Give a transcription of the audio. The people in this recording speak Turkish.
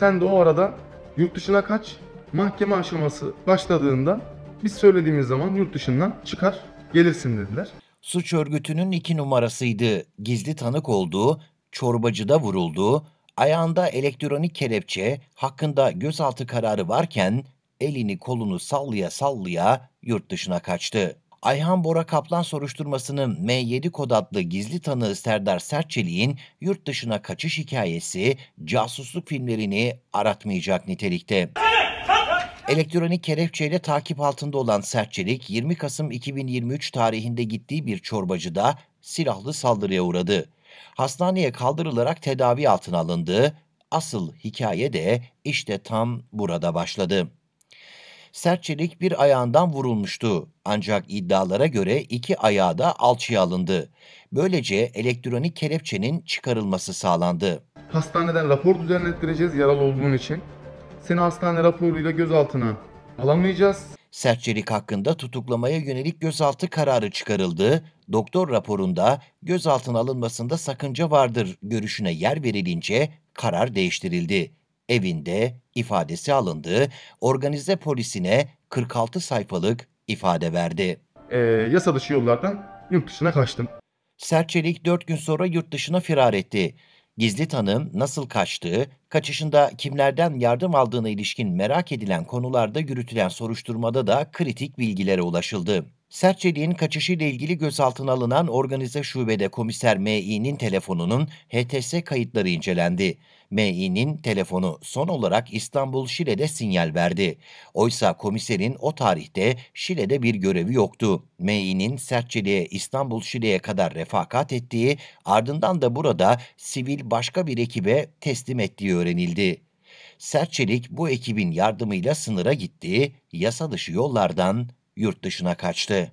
Sen de o arada yurt dışına kaç. Mahkeme aşaması başladığında biz söylediğimiz zaman yurt dışından çıkar gelirsin dediler. Suç örgütünün iki numarasıydı. Gizli tanık olduğu, çorbacıda vurulduğu, ayağında elektronik kelepçe, hakkında gözaltı kararı varken elini kolunu sallaya sallaya yurt dışına kaçtı. Ayhan Bora Kaplan soruşturmasının M7 kod adlı gizli tanığı Serdar Sertçelik'in yurt dışına kaçış hikayesi casusluk filmlerini aratmayacak nitelikte. Elektronik kelepçeyle takip altında olan Sertçelik 20 Kasım 2023 tarihinde gittiği bir çorbacıda silahlı saldırıya uğradı. Hastaneye kaldırılarak tedavi altına alındı. Asıl hikaye de işte tam burada başladı. Sertçelik bir ayağından vurulmuştu. Ancak iddialara göre iki ayağı da alçıya alındı. Böylece elektronik kelepçenin çıkarılması sağlandı. Hastaneden rapor düzenlettireceğiz yaralı olduğun için. Seni hastane raporuyla gözaltına alamayacağız. Sertçelik hakkında tutuklamaya yönelik gözaltı kararı çıkarıldı. Doktor raporunda gözaltına alınmasında sakınca vardır görüşüne yer verilince karar değiştirildi. Evinde ifadesi alındığı organize polisine 46 sayfalık ifade verdi. E, ee, yasa dışı yollardan yurt dışına kaçtım. Serçelik 4 gün sonra yurt dışına firar etti. Gizli tanım nasıl kaçtığı, kaçışında kimlerden yardım aldığına ilişkin merak edilen konularda yürütülen soruşturmada da kritik bilgilere ulaşıldı. Sertçeliğin kaçışıyla ilgili gözaltına alınan organize şubede komiser M.İ'nin telefonunun HTS kayıtları incelendi. M.İ'nin telefonu son olarak İstanbul Şile'de sinyal verdi. Oysa komiserin o tarihte Şile'de bir görevi yoktu. M.İ'nin Sertçeli'ye İstanbul Şile'ye kadar refakat ettiği ardından da burada sivil başka bir ekibe teslim ettiği öğrenildi. Sertçelik bu ekibin yardımıyla sınıra gitti, yasa dışı yollardan yurt dışına kaçtı.